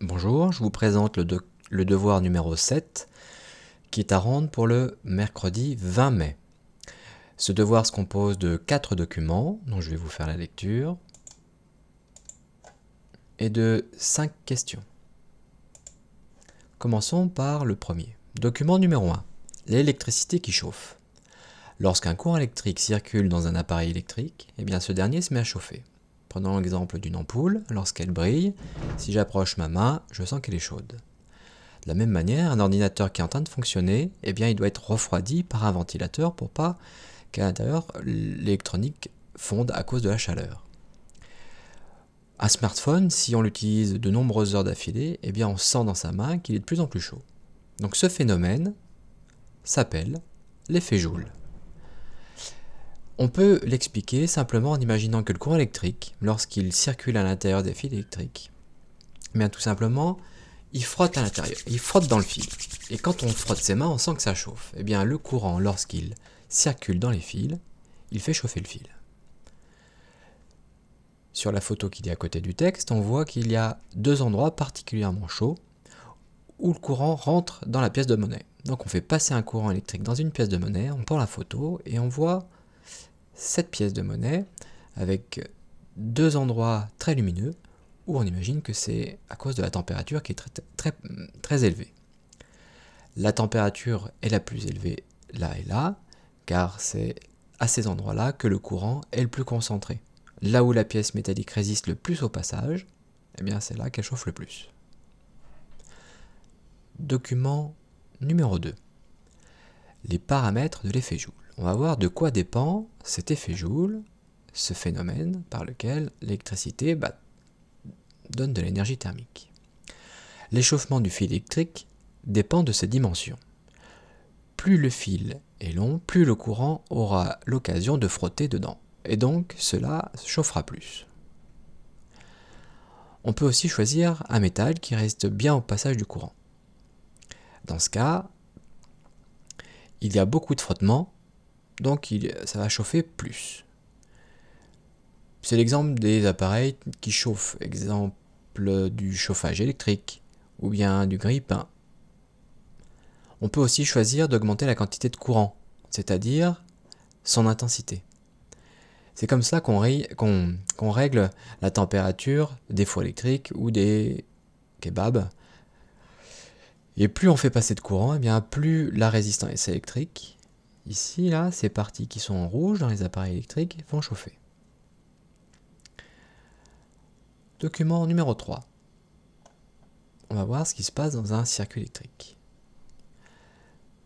Bonjour, je vous présente le, devoir numéro 7 qui est à rendre pour le mercredi 20 mai. Ce devoir se compose de 4 documents, dont je vais vous faire la lecture, et de 5 questions. Commençons par le premier. Document numéro 1. L'électricité qui chauffe. Lorsqu'un courant électrique circule dans un appareil électrique, eh bien ce dernier se met à chauffer. Prenons l'exemple d'une ampoule, lorsqu'elle brille, si j'approche ma main, je sens qu'elle est chaude. De la même manière, un ordinateur qui est en train de fonctionner, eh bien, il doit être refroidi par un ventilateur pour pas qu'à l'intérieur, l'électronique fonde à cause de la chaleur. Un smartphone, si on l'utilise de nombreuses heures d'affilée, eh bien, on sent dans sa main qu'il est de plus en plus chaud. Donc ce phénomène s'appelle l'effet Joule. On peut l'expliquer simplement en imaginant que le courant électrique, lorsqu'il circule à l'intérieur des fils électriques, eh bien tout simplement, il frotte à l'intérieur, il frotte dans le fil. Et quand on frotte ses mains, on sent que ça chauffe. Et eh bien, le courant, lorsqu'il circule dans les fils, il fait chauffer le fil. Sur la photo qui est à côté du texte, on voit qu'il y a deux endroits particulièrement chauds où le courant rentre dans la pièce de monnaie. Donc on fait passer un courant électrique dans une pièce de monnaie, on prend la photo et on voit cette pièce de monnaie avec deux endroits très lumineux où on imagine que c'est à cause de la température qui est très, très, très élevée. La température est la plus élevée là et là, car c'est à ces endroits-là que le courant est le plus concentré. Là où la pièce métallique résiste le plus au passage, eh bien c'est là qu'elle chauffe le plus. Document numéro 2. Les paramètres de l'effet Joule. On va voir de quoi dépend cet effet Joule, ce phénomène par lequel l'électricité bah, donne de l'énergie thermique. L'échauffement du fil électrique dépend de ses dimensions. Plus le fil est long, plus le courant aura l'occasion de frotter dedans, et donc cela chauffera plus. On peut aussi choisir un métal qui reste bien au passage du courant. Dans ce cas, il y a beaucoup de frottements donc il, ça va chauffer plus. C'est l'exemple des appareils qui chauffent, exemple du chauffage électrique ou bien du grille On peut aussi choisir d'augmenter la quantité de courant, c'est-à-dire son intensité. C'est comme ça qu'on règle la température des fours électriques ou des kebabs. Et plus on fait passer de courant, et eh bien plus la résistance électrique Ici, là, ces parties qui sont en rouge dans les appareils électriques vont chauffer. Document numéro 3. On va voir ce qui se passe dans un circuit électrique.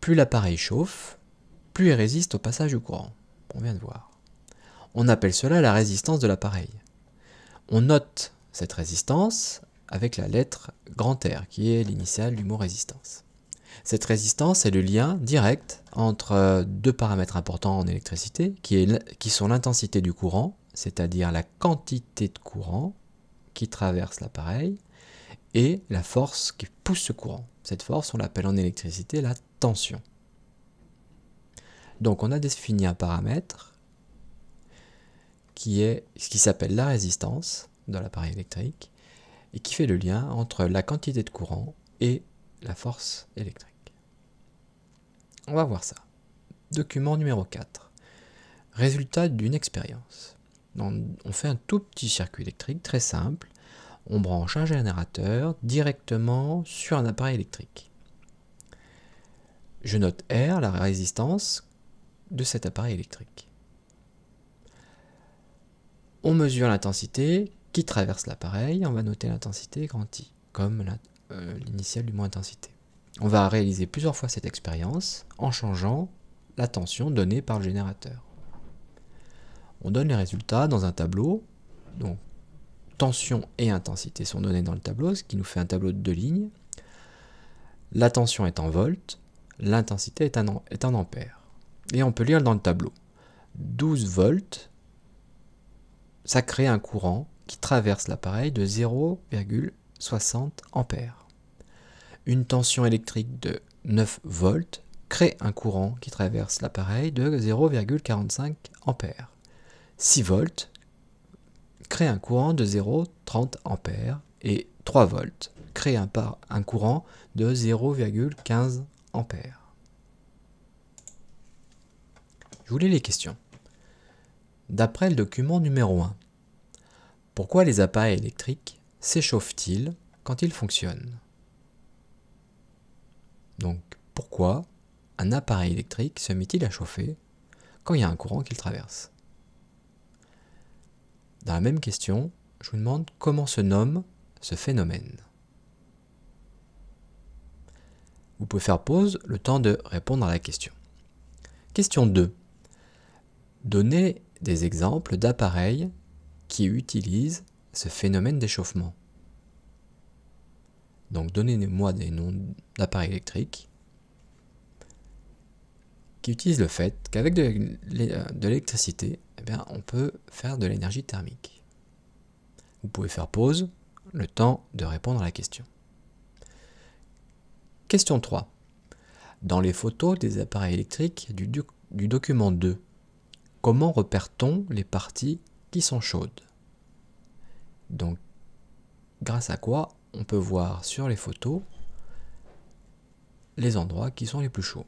Plus l'appareil chauffe, plus il résiste au passage du courant. On vient de voir. On appelle cela la résistance de l'appareil. On note cette résistance avec la lettre R, qui est l'initiale du mot résistance. Cette résistance est le lien direct entre euh, deux paramètres importants en électricité, qui, sont l'intensité du courant, c'est-à-dire la quantité de courant qui traverse l'appareil, et la force qui pousse ce courant. Cette force, on l'appelle en électricité la tension. Donc on a défini un paramètre qui est ce qui s'appelle la résistance dans l'appareil électrique et qui fait le lien entre la quantité de courant et la force électrique. On va voir ça. Document numéro 4. Résultat d'une expérience. On fait un tout petit circuit électrique très simple. On branche un générateur directement sur un appareil électrique. Je note R, la résistance de cet appareil électrique. On mesure l'intensité qui traverse l'appareil, on va noter l'intensité grand I, comme euh, l'initiale du moins intensité. On va réaliser plusieurs fois cette expérience en changeant la tension donnée par le générateur. On donne les résultats dans un tableau. Donc, tension et intensité sont données dans le tableau, ce qui nous fait un tableau de deux lignes. La tension est en volts, l'intensité est, en, est en ampères. Et on peut lire dans le tableau. 12 volts, ça crée un courant qui traverse l'appareil de 0,60 ampères. Une tension électrique de 9 volts crée un courant qui traverse l'appareil de 0,45 ampères. 6 volts crée un courant de 0,30 ampères et 3 volts crée un, courant de 0,15 ampères. Je vous lis les questions. D'après le document numéro 1, pourquoi les appareils électriques s'échauffent-ils quand ils fonctionnent donc pourquoi un appareil électrique se met-il à chauffer quand il y a un courant qu'il traverse Dans la même question, je vous demande comment se nomme ce phénomène. Vous pouvez faire pause le temps de répondre à la question. Question 2. Donnez des exemples d'appareils qui utilisent ce phénomène d'échauffement. Donc donnez-moi des noms d'appareils électriques qui utilisent le fait qu'avec de l'électricité, eh bien, on peut faire de l'énergie thermique. Vous pouvez faire pause, le temps de répondre à la question. Question 3. Dans les photos des appareils électriques du document 2, comment repère-t-on les parties qui sont chaudes Donc, grâce à quoi on peut voir sur les photos les endroits qui sont les plus chauds.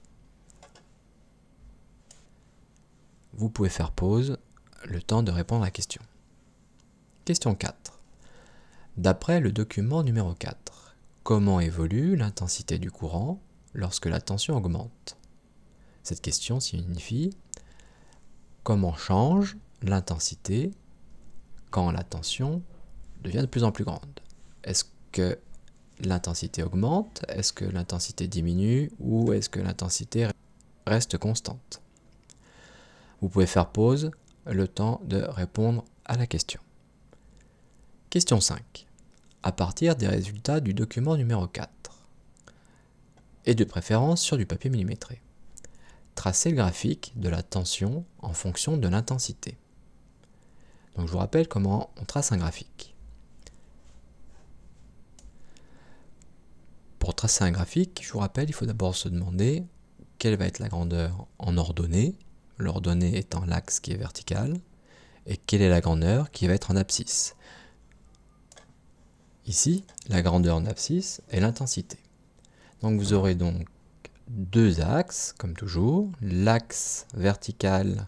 Vous pouvez faire pause, le temps de répondre à la question. Question 4. D'après le document numéro 4, comment évolue l'intensité du courant lorsque la tension augmente Cette question signifie comment change l'intensité quand la tension devient de plus en plus grande Est-ce que l'intensité augmente, est-ce que l'intensité diminue ou est-ce que l'intensité reste constante Vous pouvez faire pause, le temps de répondre à la question. Question 5. À partir des résultats du document numéro 4, et de préférence sur du papier millimétré, tracez le graphique de la tension en fonction de l'intensité. Donc je vous rappelle comment on trace un graphique. C'est un graphique, je vous rappelle, il faut d'abord se demander quelle va être la grandeur en ordonnée, l'ordonnée étant l'axe qui est vertical, et quelle est la grandeur qui va être en abscisse. Ici, la grandeur en abscisse est l'intensité. Donc vous aurez donc deux axes, comme toujours. L'axe vertical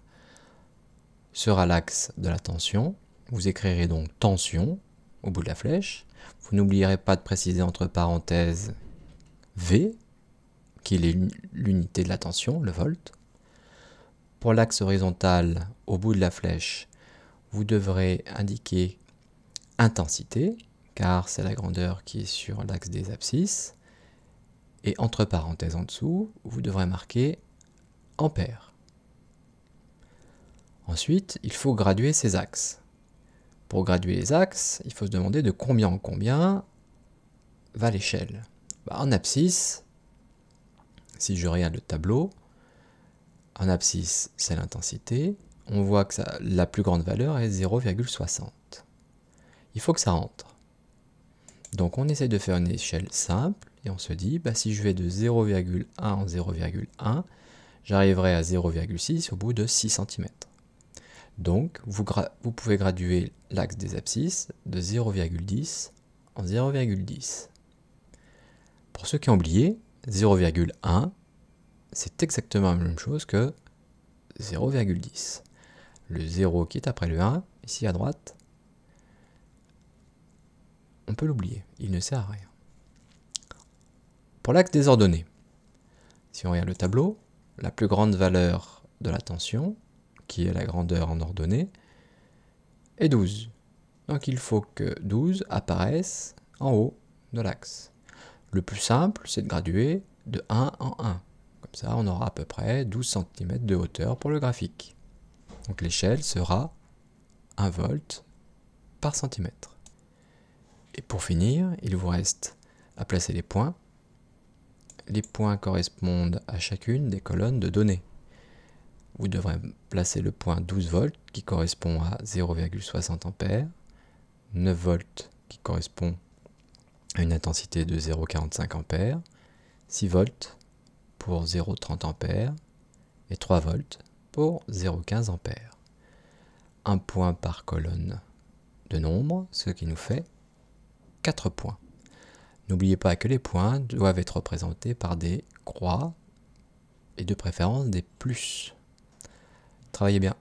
sera l'axe de la tension. Vous écrirez donc tension au bout de la flèche. Vous n'oublierez pas de préciser entre parenthèses V, qui est l'unité de la tension, le volt. Pour l'axe horizontal, au bout de la flèche, vous devrez indiquer intensité, car c'est la grandeur qui est sur l'axe des abscisses. Et entre parenthèses en dessous, vous devrez marquer ampère. Ensuite, il faut graduer ces axes. Pour graduer les axes, il faut se demander de combien en combien va l'échelle. Bah, en abscisse, si je regarde le tableau, en abscisse, c'est l'intensité. On voit que la plus grande valeur est 0,60. Il faut que ça rentre. Donc on essaye de faire une échelle simple et on se dit, bah, si je vais de 0,1 en 0,1, j'arriverai à 0,6 au bout de 6 cm. Donc vous pouvez graduer l'axe des abscisses de 0,10 en 0,10. Pour ceux qui ont oublié, 0,1, c'est exactement la même chose que 0,10. Le 0 qui est après le 1, ici à droite, on peut l'oublier, il ne sert à rien. Pour l'axe des ordonnées, si on regarde le tableau, la plus grande valeur de la tension, qui est la grandeur en ordonnée, est 12. Donc il faut que 12 apparaisse en haut de l'axe. Le plus simple, c'est de graduer de 1 en 1. Comme ça, on aura à peu près 12 cm de hauteur pour le graphique. Donc l'échelle sera 1 volt par cm. Et pour finir, il vous reste à placer les points. Les points correspondent à chacune des colonnes de données. Vous devrez placer le point 12 volts qui correspond à 0,60 A, 9 volts qui correspond une intensité de 0,45 A, 6 volts pour 0,30 A et 3 volts pour 0,15 A. Un point par colonne de nombre, ce qui nous fait 4 points. N'oubliez pas que les points doivent être représentés par des croix et de préférence des plus. Travaillez bien.